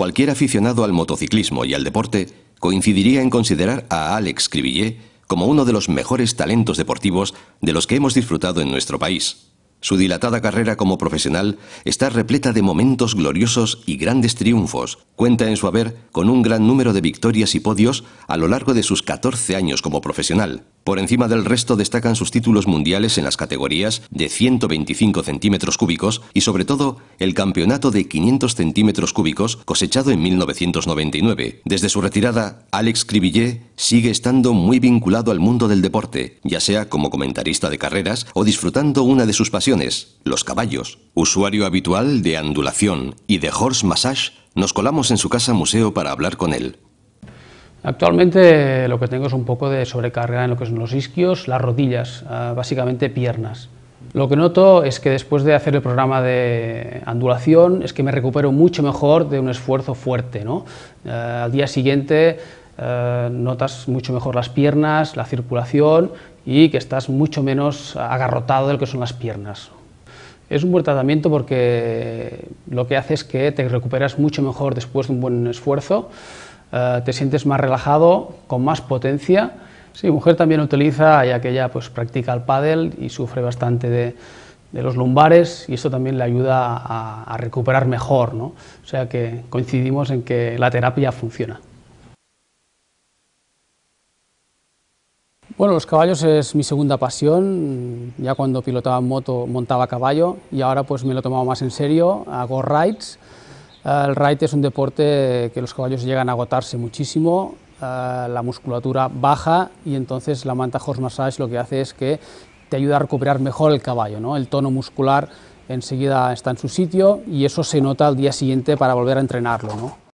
Cualquier aficionado al motociclismo y al deporte coincidiría en considerar a Alex Crivillé como uno de los mejores talentos deportivos de los que hemos disfrutado en nuestro país. Su dilatada carrera como profesional está repleta de momentos gloriosos y grandes triunfos. Cuenta en su haber con un gran número de victorias y podios a lo largo de sus 14 años como profesional. Por encima del resto destacan sus títulos mundiales en las categorías de 125 centímetros cúbicos y sobre todo el campeonato de 500 centímetros cúbicos cosechado en 1999. Desde su retirada, Alex Cribillet sigue estando muy vinculado al mundo del deporte, ya sea como comentarista de carreras o disfrutando una de sus pasiones, los caballos. Usuario habitual de andulación y de horse massage, nos colamos en su casa museo para hablar con él. Actualmente lo que tengo es un poco de sobrecarga en lo que son los isquios, las rodillas, ah, básicamente piernas. Lo que noto es que después de hacer el programa de andulación es que me recupero mucho mejor de un esfuerzo fuerte. Ah, al día siguiente ah, notas mucho mejor las piernas, la circulación y que estás mucho menos agarrotado del que son las piernas. Es un buen tratamiento porque lo que hace es que te recuperas mucho mejor después de un buen esfuerzo eh, te sientes más relajado, con más potencia. Sí, mujer también utiliza, ya que ella pues, practica el pádel y sufre bastante de, los lumbares y eso también le ayuda a, recuperar mejor, ¿no? O sea que coincidimos en que la terapia funciona. Bueno, los caballos es mi segunda pasión. Ya cuando pilotaba moto montaba caballo y ahora pues me lo he tomado más en serio, hago rides. El ride es un deporte que los caballos llegan a agotarse muchísimo, eh, la musculatura baja y entonces la manta horse massage lo que hace es que te ayuda a recuperar mejor el caballo, ¿no? el tono muscular enseguida está en su sitio y eso se nota al día siguiente para volver a entrenarlo.